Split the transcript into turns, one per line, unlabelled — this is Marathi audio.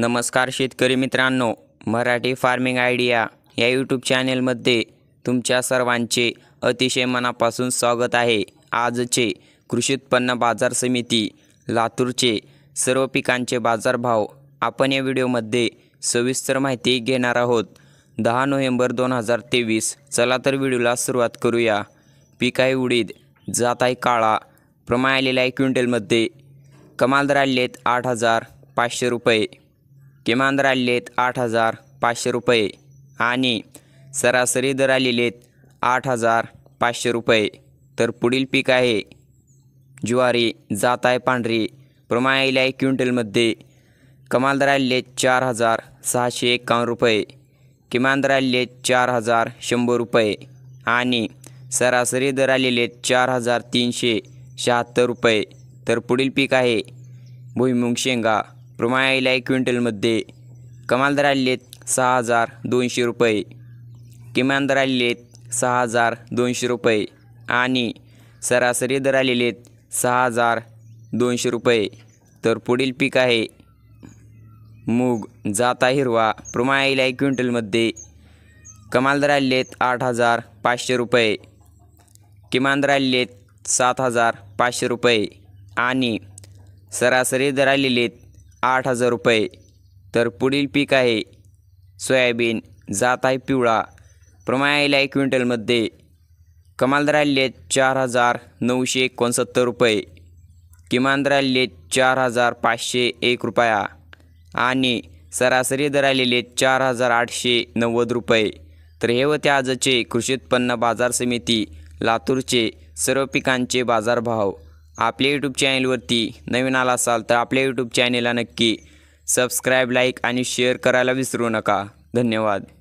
नमस्कार शेतकरी मित्रांनो मराठी फार्मिंग आयडिया या यूट्यूब चॅनेलमध्ये तुमच्या सर्वांचे अतिशय मनापासून स्वागत आहे आजचे कृषी उत्पन्न बाजार समिती लातूरचे सर्व पिकांचे बाजारभाव आपण या व्हिडिओमध्ये सविस्तर माहिती घेणार आहोत दहा नोव्हेंबर दोन हजार तेवीस चला तर व्हिडिओला सुरुवात करूया पीक आहे उडीद जात आहे काळा प्रमाण आलेला आहे क्विंटलमध्ये कमाल दर आलेत आठ हजार पाचशे रुपये किमान दर आहेत आठ हजार पाचशे रुपये आणि सरासरी दर आलेले आहेत आठ हजार पाचशे रुपये तर पुढील पीक आहे ज्वारी जात आहे पांढरी प्रमाण आलेले आहे क्विंटलमध्ये कमाल दर आलेले आहेत चार हजार सहाशे एक्कावन्न रुपये किमान दर आलेले आहेत चार हजार शंभर रुपये आणि सरासरी दर आलेले आहेत चार हजार तीनशे शहात्तर रुपये तर पुढील पीक आहे भुईमुंग शेंगा रुमाईला एक क्विंटलमध्ये कमाल दर सहा हजार दोनशे रुपये किमान दर आलेत सहा हजार दोनशे रुपये आणि सरासरी दर आलेले सहा हजार दोनशे रुपये तर पुढील पीक आहे मूग जाता हिरवा प्रमाईला एक क्विंटलमध्ये कमाल दर आलेले आठ हजार पाचशे रुपये किमान दर आलेले सात हजार पाचशे रुपये आणि सरासरी दर आलेले आठ हजार रुपये तर पुढील पीक आहे सोयाबीन जात आहे पिवळा प्रमायाला एक क्विंटलमध्ये कमाल चार हजार नऊशे एकोणसत्तर रुपये किमान राहिले चार हजार पाचशे एक रुपया आणि सरासरी दर आलेले चार हजार आठशे नव्वद रुपये तर हे होते आजचे कृषी उत्पन्न बाजार समिती लातूरचे सर्व पिकांचे बाजारभाव आपल्या यूट्यूब चॅनलवरती नवीन आला असाल तर आपल्या यूट्यूब चॅनेलला नक्की सबस्क्राईब लाईक आणि शेअर करायला विसरू नका धन्यवाद